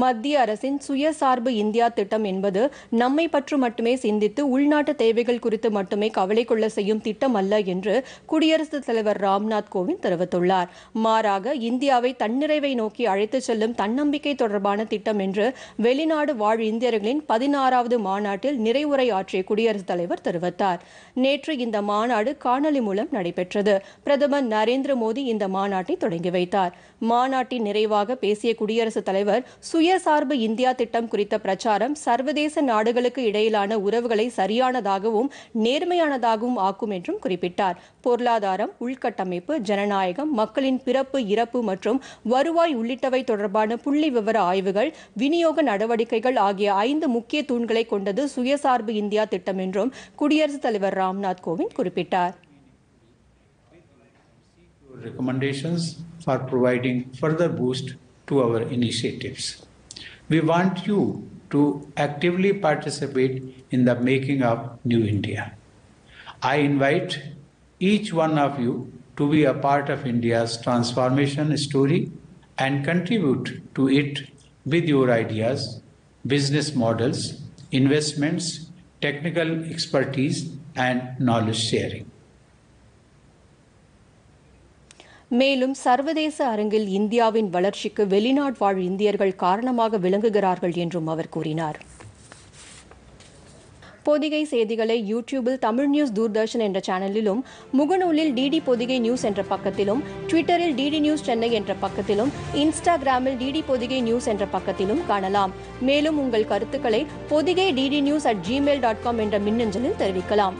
மத்திய அரசின் சுயசார்பு இந்தியா திட்டம் என்பது நம்மை பற்றி மட்டுமே சிந்தித்து உள்நாட்டு தேவைகள் குறித்து மட்டுமே கவலை கொள்ள செய்யும் திட்டம் அல்ல என்று குடியரசுத் தலைவர் ராம்நாத் கோவிந்த் தெரிவித்துள்ளார் மாறாக இந்தியாவை தன்னிறைவை நோக்கி அழைத்துச் செல்லும் தன்னம்பிக்கை தொடர்பான திட்டம் என்று வெளிநாடு வாழ் இந்தியர்களின் பதினாறாவது மாநாட்டில் நிறைவுரை ஆற்றிய குடியரசுத் தலைவர் தெரிவித்தார் நேற்று இந்த மாநாடு காணொலி மூலம் நடைபெற்றது பிரதமர் நரேந்திர மோடி இந்த மாநாட்டை தொடங்கி வைத்தார் மாநாட்டின் நிறைவாக பேசிய குடியரசுத் தலைவர் சுயசார்பு இந்தியா திட்டம் குறித்த பிரச்சாரம் சர்வதேச நாடுகளுக்கு இடையிலான உறவுகளை சரியானதாகவும் நேர்மையானதாகவும் ஆக்கும் என்றும் குறிப்பிட்டார் பொருளாதாரம் உள்கட்டமைப்பு ஜனநாயகம் மக்களின் பிறப்பு இறப்பு மற்றும் வருவாய் உள்ளிட்டவை தொடர்பான புள்ளி விவர ஆய்வுகள் விநியோக நடவடிக்கைகள் ஆகிய ஐந்து முக்கிய தூண்களை கொண்டது சுயசார்பு இந்தியா திட்டம் என்றும் குடியரசுத் தலைவர் ராம்நாத் கோவிந்த் குறிப்பிட்டார் recommendations for providing further boost to our initiatives. We want you to actively participate in the making of New India. I invite each one of you to be a part of India's transformation story and contribute to it with your ideas, business models, investments, technical expertise, and knowledge sharing. மேலும் சர்வதேச அரங்கில் இந்தியாவின் வளர்ச்சிக்கு வெளிநாடு வாழ் இந்தியர்கள் காரணமாக விளங்குகிறார்கள் என்றும் அவர் கூறினார் பொதிகை செய்திகளை யூடியூபில் தமிழ் நியூஸ் தூர்தர்ஷன் என்ற சேனலிலும் முகநூலில் டிடி பொதிகை நியூஸ் என்ற பக்கத்திலும் ட்விட்டரில் டிடி நியூஸ் சென்னை என்ற பக்கத்திலும் இன்ஸ்டாகிராமில் டிடி பொதிகை நியூஸ் என்ற பக்கத்திலும் காணலாம் மேலும் உங்கள் கருத்துக்களை Podhigai DD news at Gmail dot com என்ற மின்னஞ்சலில் தெரிவிக்கலாம்